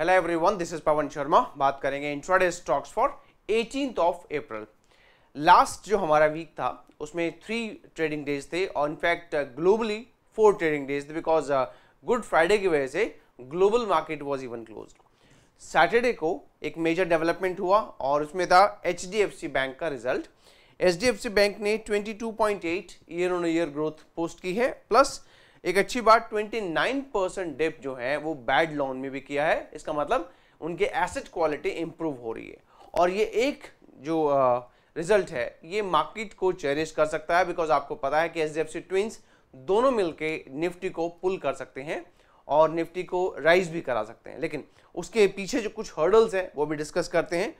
Hello everyone this is Pawan Sharma बात करेंगे intraday stocks for eighteen of April last जो हमारा वीक था उसमें थ्री ट्रेडिंग डेज थे और in fact globally four trading days थे बिकॉज गुड फ्राइडे की वजह से global market was even close Saturday को एक मेजर डेवलपमेंट हुआ और उसमें था एच बैंक का रिजल्ट एच बैंक ने 22.8 year on year growth post की है प्लस एक अच्छी बात 29 परसेंट डेप जो है वो बैड लोन में भी किया है इसका मतलब उनके एसेट क्वालिटी इंप्रूव हो रही है और ये एक जो रिजल्ट है ये मार्केट को चेरिश कर सकता है बिकॉज आपको पता है कि H D F C twins दोनों मिलके निफ्टी को पुल कर सकते हैं और निफ्टी को राइज भी करा सकते हैं लेकिन उसके पीछे जो कुछ हर्डल्स हैं वो भी डिस्कस करते हैं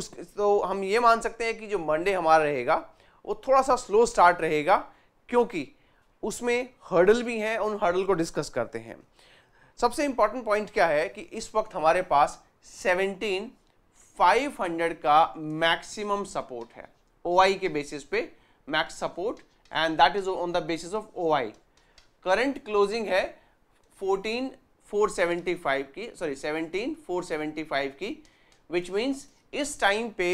उस तो हम ये मान सकते हैं कि जो मंडे हमारा रहेगा वो थोड़ा सा स्लो स्टार्ट रहेगा क्योंकि उसमें हर्डल भी हैं उन हर्डल को डिस्कस करते हैं सबसे इंपॉर्टेंट पॉइंट क्या है कि इस वक्त हमारे पास 500 का मैक्सिमम सपोर्ट है ओ के बेसिस पे max support and that is on the basis of uh current closing है 475 की सॉरी 475 की विच मीन्स इस टाइम पे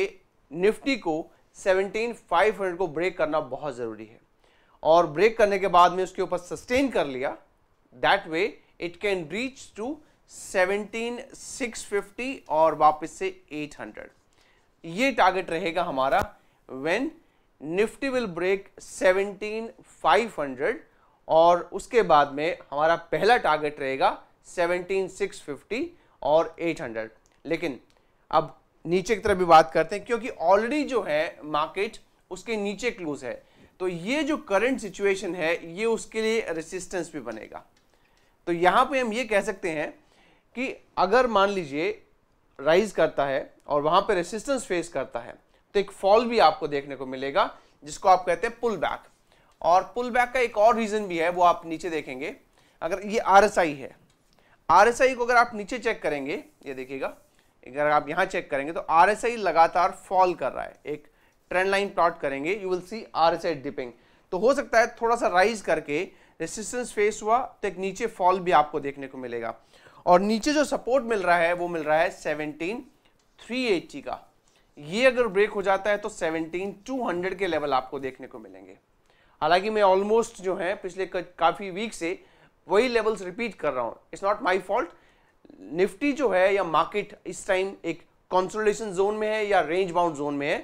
निफ्टी को 500 को ब्रेक करना बहुत ज़रूरी है और ब्रेक करने के बाद में उसके ऊपर सस्टेन कर लिया that way it can reach to 17650 और वापस से 800 ये टारगेट रहेगा हमारा व्हेन निफ्टी विल ब्रेक 17500 और उसके बाद में हमारा पहला टारगेट रहेगा 17650 और 800 लेकिन अब नीचे की तरफ भी बात करते हैं क्योंकि ऑलरेडी जो है मार्केट उसके नीचे क्लोज है तो ये जो करंट सिचुएशन है ये उसके लिए रेसिस्टेंस भी बनेगा तो यहाँ पे हम ये कह सकते हैं कि अगर मान लीजिए राइज करता है और वहाँ पे रेसिस्टेंस फेस करता है तो एक फॉल भी आपको देखने को मिलेगा जिसको आप कहते हैं पुल बैक और पुल बैक का एक और रीज़न भी है वो आप नीचे देखेंगे अगर ये आर है आर को अगर आप नीचे चेक करेंगे ये देखिएगा अगर आप यहाँ चेक करेंगे तो आर लगातार फॉल कर रहा है एक ट्रेंड लाइन प्लॉट करेंगे you will see R S dipping तो हो सकता है थोड़ा सा राइज करके रेसिस्टेंस फेस हुआ तो एक नीचे फॉल भी आपको देखने को मिलेगा और नीचे जो सपोर्ट मिल रहा है वो मिल रहा है सेवनटीन थ्री एट्टी का ये अगर ब्रेक हो जाता है तो सेवनटीन टू हंड्रेड के लेवल आपको देखने को मिलेंगे हालांकि मैं ऑलमोस्ट जो है पिछले काफ़ी वीक से वही लेवल्स रिपीट कर रहा हूँ it's not my fault Nifty जो है या मार्केट इस टाइम एक कॉन्सोलेशन जोन में है या रेंज बाउंड जोन में है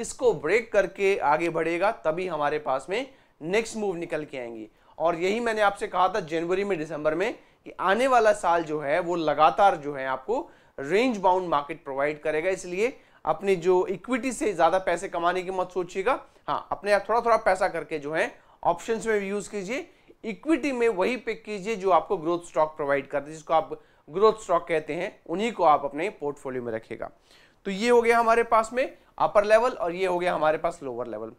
इसको ब्रेक करके आगे बढ़ेगा तभी हमारे पास में नेक्स्ट मूव निकल के आएंगी और यही मैंने आपसे कहा था जनवरी में दिसंबर में कि आने वाला साल जो है वो लगातार जो है आपको रेंज बाउंड मार्केट प्रोवाइड करेगा इसलिए अपने जो इक्विटी से ज़्यादा पैसे कमाने की मत सोचिएगा हाँ अपने आप थोड़ा थोड़ा पैसा करके जो है ऑप्शंस में भी यूज़ कीजिए इक्विटी में वही पिक कीजिए जो आपको ग्रोथ स्टॉक प्रोवाइड करते जिसको आप ग्रोथ स्टॉक कहते हैं उन्हीं को आप अपने पोर्टफोलियो में रखिएगा तो ये हो गया हमारे पास में अपर लेवल और ये हो गया हमारे पास लोअर लेवल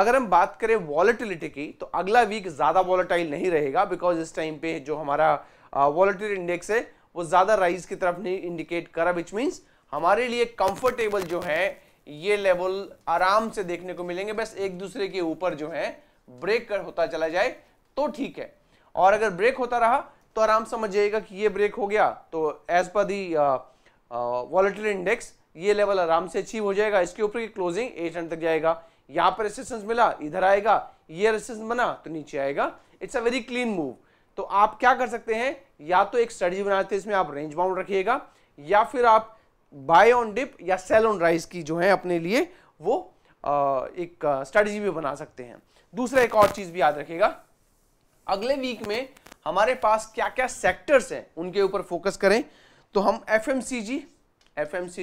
अगर हम बात करें वॉलेटिलिटी की तो अगला वीक ज़्यादा वॉलेटाइल नहीं रहेगा बिकॉज इस टाइम पे जो हमारा वॉलिटिल इंडेक्स है वो ज़्यादा राइज की तरफ नहीं इंडिकेट करा विच मीन्स हमारे लिए कंफर्टेबल जो है ये लेवल आराम से देखने को मिलेंगे बस एक दूसरे के ऊपर जो है ब्रेक कर होता चला जाए तो ठीक है और अगर ब्रेक होता रहा तो आराम समझ जाएगा कि ये ब्रेक हो गया तो एज पर दी वॉलिटिल इंडेक्स ये लेवल आराम से अचीव हो जाएगा इसके ऊपर की क्लोजिंग एट हंड्रेड तक जाएगा यहाँ पर रेसिस्टेंस मिला इधर आएगा ये रेसिस्टेंस बना तो नीचे आएगा it's a very clean move तो आप क्या कर सकते हैं या तो एक स्ट्रेटजी बनाते हैं इसमें आप रेंज बाउंड रखिएगा या फिर आप बाय ऑन डिप या सेल ऑन राइज की जो है अपने लिए वो एक स्ट्रेटजी भी बना सकते हैं दूसरा एक और चीज़ भी याद रखिएगा अगले वीक में हमारे पास क्या क्या सेक्टर्स हैं उनके ऊपर फोकस करें तो हम F M C G F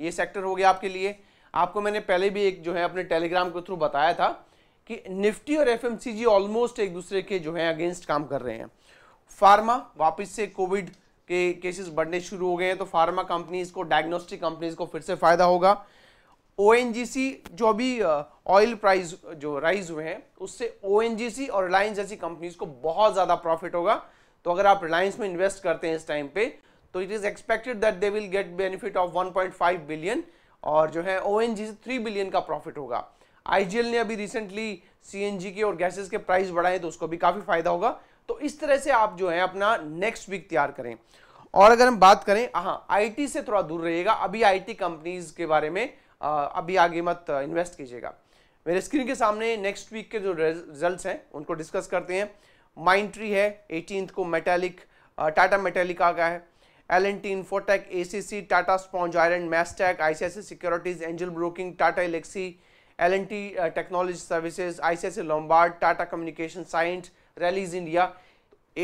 ये सेक्टर हो गया आपके लिए आपको मैंने पहले भी एक जो है अपने टेलीग्राम के थ्रू बताया था कि निफ्टी और एफ ऑलमोस्ट एक दूसरे के जो है अगेंस्ट काम कर रहे हैं फार्मा वापस से कोविड के केसेस बढ़ने शुरू हो गए हैं तो फार्मा कंपनीज को डायग्नोस्टिक कंपनीज को फिर से फायदा होगा ओ जो अभी ऑयल uh, प्राइस जो राइज हुए हैं उससे ओ और रिलायंस जैसी कंपनीज को बहुत ज़्यादा प्रॉफिट होगा तो अगर आप रिलायंस में इन्वेस्ट करते हैं इस टाइम पे तो it is expected that they will get benefit of 1.5 billion और जो है ओ एन जी से थ्री बिलियन का प्रॉफिट होगा आई ने अभी रिसेंटली सी के और गैसेज के प्राइस बढ़ाए तो उसको भी काफ़ी फ़ायदा होगा तो इस तरह से आप जो है अपना नेक्स्ट वीक तैयार करें और अगर हम बात करें हाँ आई से थोड़ा दूर रहिएगा अभी आई कंपनीज के बारे में आ, अभी आगे मत इन्वेस्ट कीजिएगा मेरे स्क्रीन के सामने नेक्स्ट वीक के जो रिजल्ट्स हैं उनको डिस्कस करते हैं माइंट्री है एटीन को मेटेलिक टाटा मेटेलिका का है L N T infotech A C C Tata sponge iron Mastek I C I C securities angel broking Tata Elxsi L N T technology services I C I C Lombard Tata communication science rallies India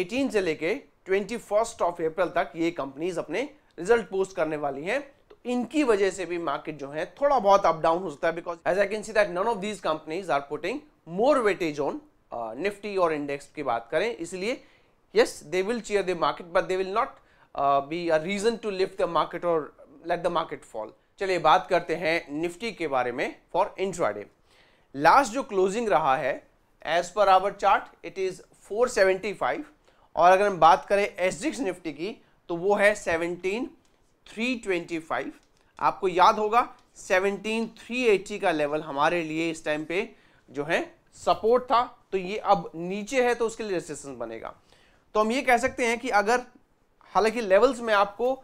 eighteen से लेके twenty first of April तक ये companies अपने result post करने वाली हैं तो इनकी वजह से भी मार्केट जो है थोड़ा बहुत अप डाउन हो सकता है because as I can see that none of these companies are putting more weightage on Nifty और इंडेक्स की बात करें इसलिए yes they will chair the market but they will not be a reason to lift the market और let the market fall चलिए बात करते हैं निफ्टी के बारे में फॉर इंट्राडे लास्ट जो क्लोजिंग रहा है as per hour chart it is 475 और अगर हम बात करें एसडिक्स निफ्टी की तो वो है 17,325 आपको याद होगा 17,380 का लेवल हमारे लिए इस टाइम पे जो है सपोर्ट था तो ये अब नीचे है तो उसके लिए रेसिस्टेंस बनेगा तो हम ये कह सकते हैं कि अगर हालांकि लेवल्स में आपको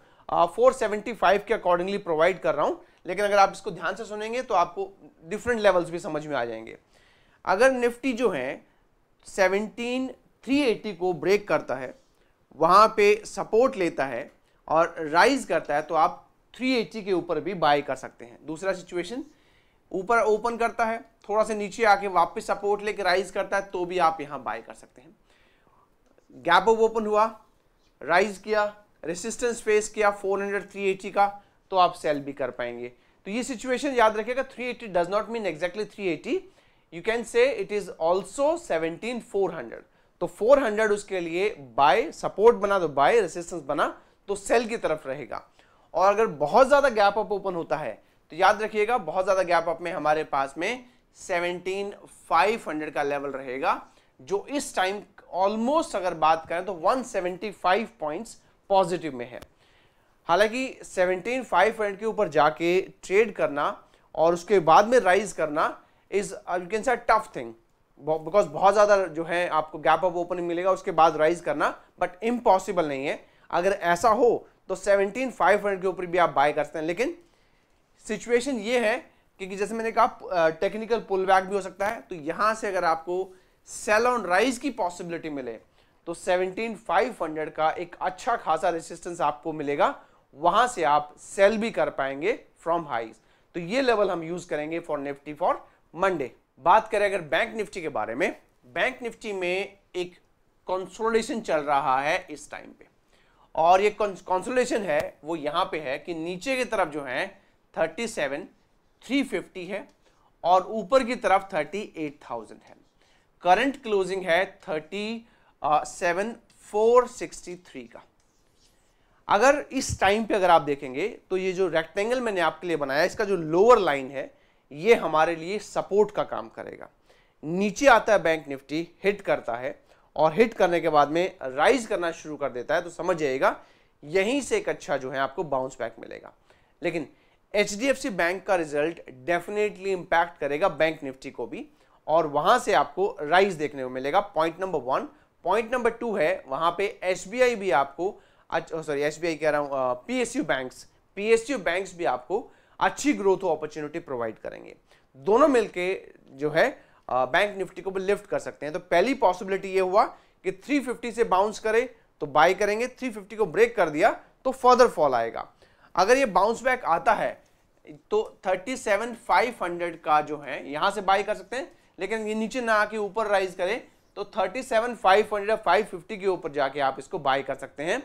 फोर सेवेंटी फाइव के अकॉर्डिंगली प्रोवाइड कर रहा हूँ लेकिन अगर आप इसको ध्यान से सुनेंगे तो आपको डिफरेंट लेवल्स भी समझ में आ जाएंगे अगर निफ्टी जो है सेवनटीन थ्री एटी को ब्रेक करता है वहाँ पे सपोर्ट लेता है और राइज करता है तो आप 380 के ऊपर भी बाय कर सकते हैं दूसरा सिचुएशन ऊपर ओपन करता है थोड़ा सा नीचे आके वापस सपोर्ट लेके राइज करता है तो भी आप यहाँ बाय कर सकते हैं गैप ऑफ ओपन हुआ राइज किया रेसिस्टेंस फेस किया 400 380 का तो आप सेल भी कर पाएंगे तो ये सिचुएशन याद रखिएगा 380 does not mean exactly 380 you can say it is also four hundred तो 400 उसके लिए बाय सपोर्ट बना तो बाय रेसिस्टेंस बना तो सेल की तरफ रहेगा और अगर बहुत ज़्यादा गैप अप ओपन होता है तो याद रखिएगा बहुत ज़्यादा गैप अप में हमारे पास में फाइव हंड्रेड का लेवल रहेगा जो इस टाइम ऑलमोस्ट अगर बात करें तो 175 पॉइंट्स पॉजिटिव में है हालांकि 17500 के ऊपर जाके ट्रेड करना और उसके बाद में राइज करना is you can say tough thing because बहुत ज़्यादा जो है आपको गैप ऑफ ओपनिंग मिलेगा उसके बाद राइज करना बट इम्पॉसिबल नहीं है अगर ऐसा हो तो 17500 के ऊपर भी आप बाय कर सकते हैं लेकिन सिचुएशन ये है क्योंकि जैसे मैंने कहा टेक्निकल पुल बैक भी हो सकता है तो यहाँ से अगर आपको सेल ऑन राइज की पॉसिबिलिटी मिले तो 17500 का एक अच्छा खासा रेसिस्टेंस आपको मिलेगा वहां से आप सेल भी कर पाएंगे फ्रॉम हाइज तो ये लेवल हम यूज करेंगे फॉर निफ्टी फॉर मंडे बात करें अगर बैंक निफ्टी के बारे में बैंक निफ्टी में एक कंसोलिडेशन चल रहा है इस टाइम पे और ये कंसोलिडेशन है वो यहां पे है कि नीचे की तरफ जो है 37 350 है और ऊपर की तरफ 38,000 है करंट क्लोजिंग है thirty seven four sixty three का अगर इस टाइम पे अगर आप देखेंगे तो ये जो रेक्टेंगल मैंने आपके लिए बनाया इसका जो लोअर लाइन है ये हमारे लिए सपोर्ट का काम करेगा नीचे आता है बैंक निफ्टी हिट करता है और हिट करने के बाद में राइज करना शुरू कर देता है तो समझ जाइएगा यहीं से एक अच्छा जो है आपको बाउंस बैक मिलेगा लेकिन एच बैंक का रिजल्ट डेफिनेटली इंपैक्ट करेगा बैंक निफ्टी को भी और वहां से आपको राइज देखने को मिलेगा point number one point number two है वहां पे एस भी आपको सॉरी एस कह रहा हूँ P S U banks P S U banks भी आपको अच्छी ग्रोथ अपॉर्चुनिटी प्रोवाइड करेंगे दोनों मिलके जो है बैंक निफ्टी को भी लिफ्ट कर सकते हैं तो पहली पॉसिबिलिटी ये हुआ कि 350 से बाउंस करे तो बाई करेंगे 350 को ब्रेक कर दिया तो फर्दर फॉल आएगा अगर ये बाउंस बैक आता है तो 37,500 का जो है यहां से बाई कर सकते हैं लेकिन ये नीचे ना आके ऊपर राइज करे तो thirty seven five hundred five fifty के ऊपर जाके आप इसको बाय कर सकते हैं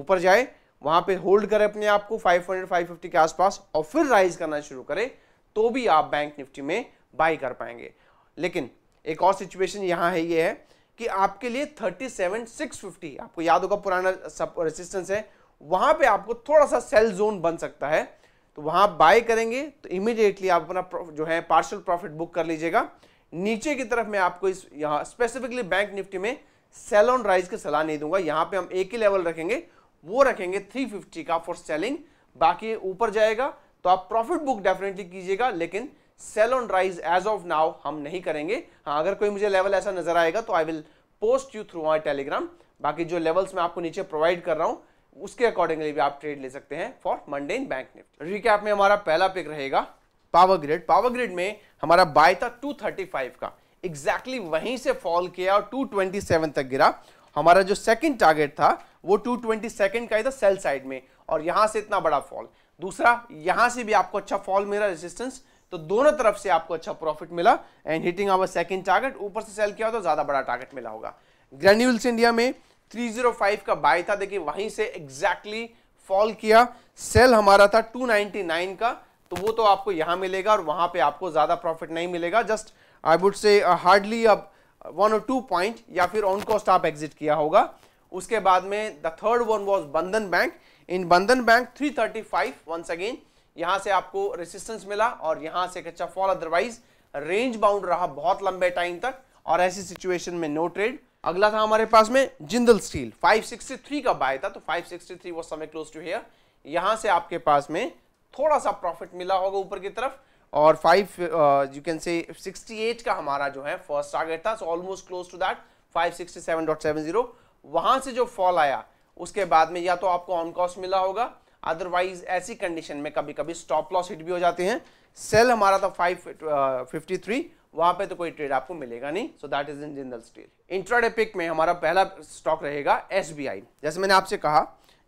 ऊपर जाए वहां पे होल्ड करें अपने आप को 500 550 के आसपास और फिर राइज करना शुरू करें तो भी आप बैंक निफ्टी में बाय कर पाएंगे लेकिन एक और सिचुएशन यहाँ है ये है कि आपके लिए 37650 आपको याद होगा पुराना सब रेसिस्टेंस है वहां पर आपको थोड़ा सा सेल जोन बन सकता है तो वहां बाय करेंगे तो इमिडिएटली आप अपना जो है पार्शल प्रॉफिट बुक कर लीजिएगा नीचे की तरफ मैं आपको इस यहाँ स्पेसिफिकली बैंक निफ्टी में सेल ऑन राइज की सलाह नहीं दूंगा यहाँ पे हम एक ही लेवल रखेंगे वो रखेंगे 350 का फॉर सेलिंग बाकी ऊपर जाएगा तो आप प्रॉफिट बुक डेफिनेटली कीजिएगा लेकिन sell on rise as of now हम नहीं करेंगे हाँ अगर कोई मुझे लेवल ऐसा नजर आएगा तो I will post you through my Telegram बाकी जो लेवल्स मैं आपको नीचे प्रोवाइड कर रहा हूँ उसके अकॉर्डिंगली भी आप ट्रेड ले सकते हैं for Monday in bank Nifty recap में हमारा पहला पिक रहेगा पावर ग्रिड पावर ग्रिड में हमारा बाय था 235 का एग्जैक्टली exactly वहीं से फॉल किया और 227 तक गिरा हमारा जो सेकंड टारगेट था वो 222 का ही था सेल साइड में और यहां से इतना बड़ा फॉल दूसरा यहां से भी आपको अच्छा फॉल मिला रेजिस्टेंस तो दोनों तरफ से आपको अच्छा प्रॉफिट मिला and hitting our second target ऊपर से सेल किया तो ज्यादा बड़ा टारगेट मिला होगा ग्रेन्यूल्स इंडिया में 305 का बाय था देखिए वहीं से एग्जैक्टली exactly फॉल किया सेल हमारा था 299 का तो वो तो आपको यहाँ मिलेगा और वहाँ पे आपको ज़्यादा प्रॉफिट नहीं मिलेगा just I would say hardly अब वन और टू पॉइंट या फिर ऑन कॉस्ट आप एग्जिट किया होगा उसके बाद में the third one was Bandhan bank in Bandhan bank 335 once again यहाँ से आपको रेसिस्टेंस मिला और यहाँ से कच्चा फॉल अदरवाइज रेंज बाउंड रहा बहुत लंबे टाइम तक और ऐसी सिचुएशन में नो ट्रेड अगला था हमारे पास में जिंदल स्टील 563 का बाय था तो 563 वाज समय क्लोज टू हेयर यहाँ से आपके पास में थोड़ा सा प्रॉफिट मिला होगा ऊपर की तरफ और फाइव यू कैन से 68 का हमारा जो है फर्स्ट टारगेट था so almost close to that 567.70 वहां से जो फॉल आया उसके बाद में या तो आपको ऑन कॉस्ट मिला होगा अदरवाइज ऐसी कंडीशन में कभी कभी स्टॉप लॉस हिट भी हो जाते हैं सेल हमारा था फाइव फिफ्टी थ्री वहां पे तो कोई ट्रेड आपको मिलेगा नहीं so that is in Jindal steel intraday pick में हमारा पहला स्टॉक रहेगा एस जैसे मैंने आपसे कहा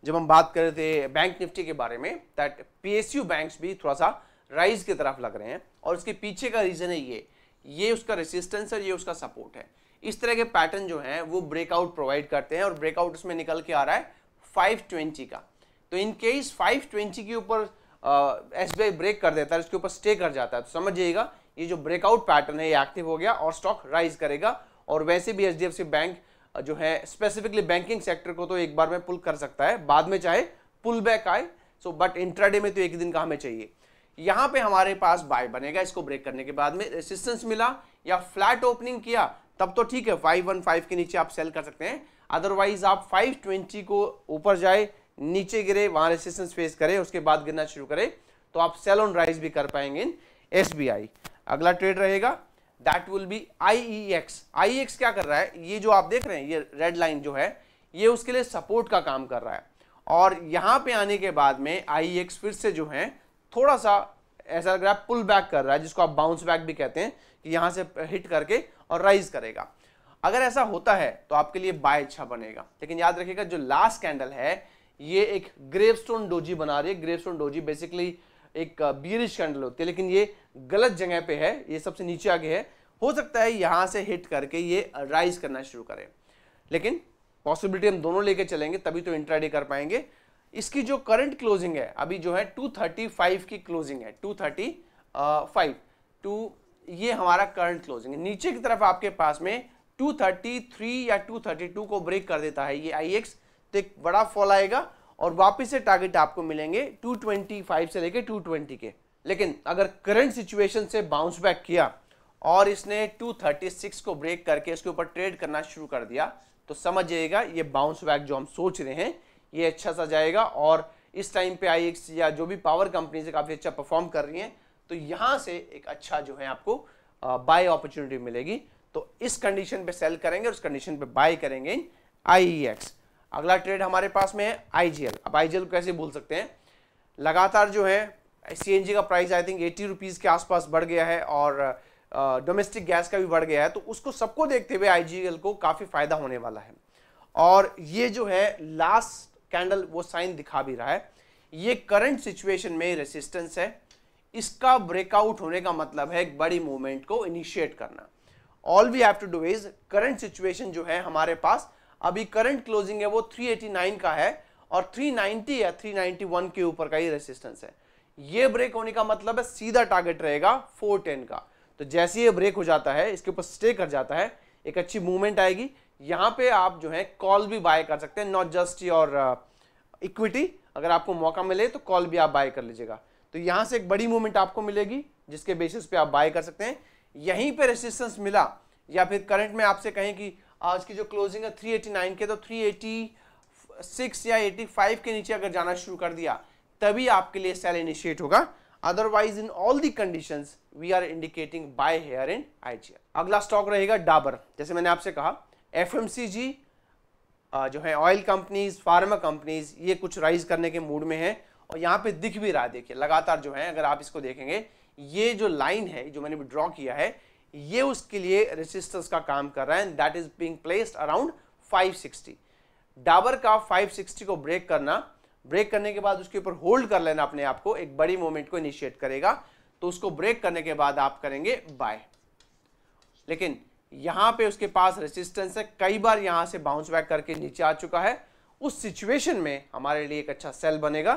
जब हम बात कर रहे थे बैंक निफ्टी के बारे में दैट पीएसयू बैंक्स भी थोड़ा सा राइज की तरफ लग रहे हैं और उसके पीछे का रीज़न है ये ये उसका रेसिस्टेंस है ये उसका सपोर्ट है इस तरह के पैटर्न जो हैं वो ब्रेकआउट प्रोवाइड करते हैं और ब्रेकआउट उसमें निकल के आ रहा है 520 का तो इन केस 520 के ऊपर एस बी ब्रेक कर देता है इसके ऊपर स्टे कर जाता है तो समझिएगा ये जो ब्रेकआउट पैटर्न है ये एक्टिव हो गया और स्टॉक राइज करेगा और वैसे भी एच बैंक जो है स्पेसिफिकली बैंकिंग सेक्टर को तो एक बार में पुल कर सकता है बाद में चाहे पुल बैक आए सो बट इंट्राडे में तो एक दिन का हमें चाहिए यहां पे हमारे पास बाय बनेगा इसको ब्रेक करने के बाद में रेसिस्टेंस मिला या फ्लैट ओपनिंग किया तब तो ठीक है 515 के नीचे आप सेल कर सकते हैं अदरवाइज आप 520 को ऊपर जाए नीचे गिरे वहां रेसिस्टेंस फेस करें उसके बाद गिरना शुरू करें तो आप सेल ऑन राइज भी कर पाएंगे इन एस अगला ट्रेड रहेगा that will be IEX IEX क्या कर रहा है ये जो आप देख रहे हैं ये रेड लाइन जो है ये उसके लिए सपोर्ट का काम कर रहा है और यहाँ पे आने के बाद में आईएक्स e फिर से जो है थोड़ा सा ऐसा लग रहा है पुल बैक कर रहा है जिसको आप बाउंस बैक भी कहते हैं कि यहाँ से हिट करके और राइज करेगा अगर ऐसा होता है तो आपके लिए बाय अच्छा बनेगा लेकिन याद रखिएगा जो लास्ट कैंडल है ये एक ग्रेवस्टोन डोजी बना रही है ग्रेवस्टोन डोजी बेसिकली एक बीरिश कैंडल होती है लेकिन ये गलत जगह पे है ये सबसे नीचे आगे है हो सकता है यहाँ से हिट करके ये राइज करना शुरू करें लेकिन पॉसिबिलिटी हम दोनों लेके चलेंगे तभी तो इंट्राडे कर पाएंगे इसकी जो करंट क्लोजिंग है अभी जो है 235 की क्लोजिंग है 235 टू ये हमारा करंट क्लोजिंग है नीचे की तरफ आपके पास में 233 या 232 को ब्रेक कर देता है ये आई एक्स तो एक बड़ा फॉल आएगा और वापस से टारगेट आपको मिलेंगे 225 से लेके 220 के लेकिन अगर करंट सिचुएशन से बाउंस बैक किया और इसने 236 को ब्रेक करके इसके ऊपर ट्रेड करना शुरू कर दिया तो समझिएगा ये बाउंस बैक जो हम सोच रहे हैं ये अच्छा सा जाएगा और इस टाइम पे आई या जो भी पावर कंपनी से काफ़ी अच्छा परफॉर्म कर रही हैं तो यहाँ से एक अच्छा जो है आपको बाय अपॉर्चुनिटी मिलेगी तो इस कंडीशन पे सेल करेंगे और उस कंडीशन पे बाय करेंगे आई एक्स अगला ट्रेड हमारे पास में है आईजीएल अब आईजीएल कैसे बोल सकते हैं लगातार जो है सीएनजी का price I think eighty rupees के आसपास बढ़ गया है और डोमेस्टिक गैस का भी बढ़ गया है तो उसको सबको देखते हुए आईजीएल को काफ़ी फायदा होने वाला है और ये जो है लास्ट कैंडल वो साइन दिखा भी रहा है ये करंट सिचुएशन में रेसिस्टेंस है इसका ब्रेकआउट होने का मतलब है एक बड़ी मूवमेंट को इनिशिएट करना all we have to do is current situation जो है हमारे पास अभी करंट क्लोजिंग है वो 389 का है और 390 या 391 के ऊपर का ही रेसिस्टेंस है ये ब्रेक होने का मतलब है सीधा टारगेट रहेगा 410 का तो जैसे ये ब्रेक हो जाता है इसके ऊपर स्टे कर जाता है एक अच्छी मूवमेंट आएगी यहाँ पे आप जो है कॉल भी बाय कर सकते हैं नॉट जस्ट योर इक्विटी अगर आपको मौका मिले तो कॉल भी आप बाय कर लीजिएगा तो यहाँ से एक बड़ी मूवमेंट आपको मिलेगी जिसके बेसिस पे आप बाय कर सकते हैं यहीं पे रेसिस्टेंस मिला या फिर करंट में आपसे कहें कि आज की जो क्लोजिंग है 389 के तो 386 या 85 के नीचे अगर जाना शुरू कर दिया तभी आपके लिए सेल इनिशिएट होगा otherwise in all the condition we are indicating buy here and IGR अगला स्टॉक रहेगा डाबर जैसे मैंने आपसे कहा एफ जो है ऑयल कंपनीज फार्मा कंपनीज ये कुछ राइज करने के मूड में है और यहाँ पे दिख भी रहा है देखिए लगातार जो है अगर आप इसको देखेंगे ये जो लाइन है जो मैंने ड्रॉ किया है ये उसके लिए रेजिस्टेंस का काम कर रहा है that is being placed around 560 Dabur का 560 को ब्रेक करना ब्रेक करने के बाद उसके ऊपर होल्ड कर लेना अपने आप को एक बड़ी मोमेंट को इनिशिएट करेगा तो उसको ब्रेक करने के बाद आप करेंगे बाय लेकिन यहां पे उसके पास रेसिस्टेंस है कई बार यहां से बाउंस बैक करके नीचे आ चुका है उस सिचुएशन में हमारे लिए एक अच्छा सेल बनेगा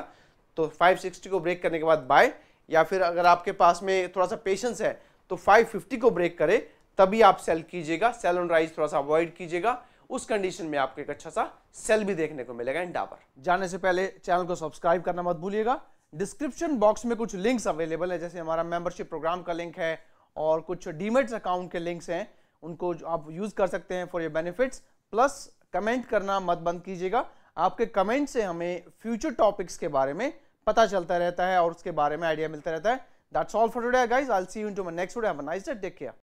तो 560 को ब्रेक करने के बाद बाय या फिर अगर आपके पास में थोड़ा सा पेशेंस है तो 550 को ब्रेक करे तभी आप सेल कीजिएगा सेल ऑन राइज थोड़ा सा अवॉइड कीजिएगा उस कंडीशन में आपको एक अच्छा सा सेल भी देखने को मिलेगा इन डाबर जाने से पहले चैनल को सब्सक्राइब करना मत भूलिएगा डिस्क्रिप्शन बॉक्स में कुछ लिंक्स अवेलेबल है जैसे हमारा मेंबरशिप प्रोग्राम का लिंक है और कुछ डीमेट्स अकाउंट के लिंक्स हैं उनको आप यूज़ कर सकते हैं for your benefits plus comment करना मत बंद कीजिएगा आपके कमेंट से हमें फ्यूचर टॉपिक्स के बारे में पता चलता रहता है और उसके बारे में आइडिया मिलता रहता है That's all for today guys. I'll see you into my next video. Have a nice day. Take care.